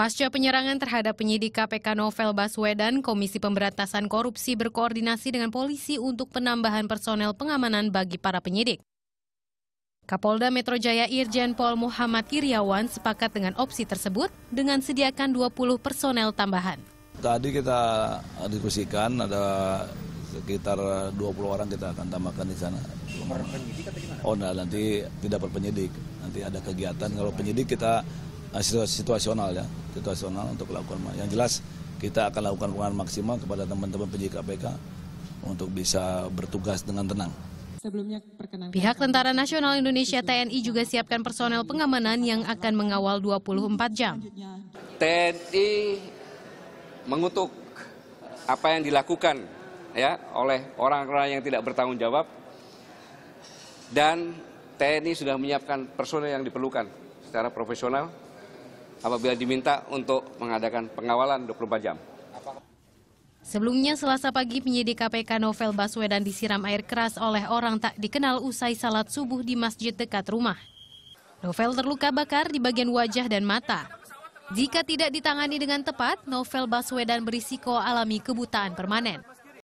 Pasca penyerangan terhadap penyidik KPK Novel Baswedan, Komisi Pemberantasan Korupsi berkoordinasi dengan polisi untuk penambahan personel pengamanan bagi para penyidik. Kapolda Metro Jaya Irjen Pol Muhammad Iriawan sepakat dengan opsi tersebut dengan sediakan 20 personel tambahan. Tadi kita diskusikan ada sekitar 20 orang kita akan tambahkan di sana. Oh, nah, nanti tidak berpenyidik. Nanti ada kegiatan. Kalau penyidik kita Ah, situasional ya, situasional untuk melakukan. Yang jelas kita akan lakukan pengawalan maksimal kepada teman-teman penyidik KPK untuk bisa bertugas dengan tenang. Sebelumnya perkenankan. Pihak Tentara Nasional Indonesia TNI juga siapkan personel pengamanan yang akan mengawal 24 jam. TNI mengutuk apa yang dilakukan ya oleh orang-orang yang tidak bertanggung jawab dan TNI sudah menyiapkan personel yang diperlukan secara profesional apabila diminta untuk mengadakan pengawalan 24 jam. Sebelumnya selasa pagi penyidik KPK Novel Baswedan disiram air keras oleh orang tak dikenal usai salat subuh di masjid dekat rumah. Novel terluka bakar di bagian wajah dan mata. Jika tidak ditangani dengan tepat, Novel Baswedan berisiko alami kebutaan permanen.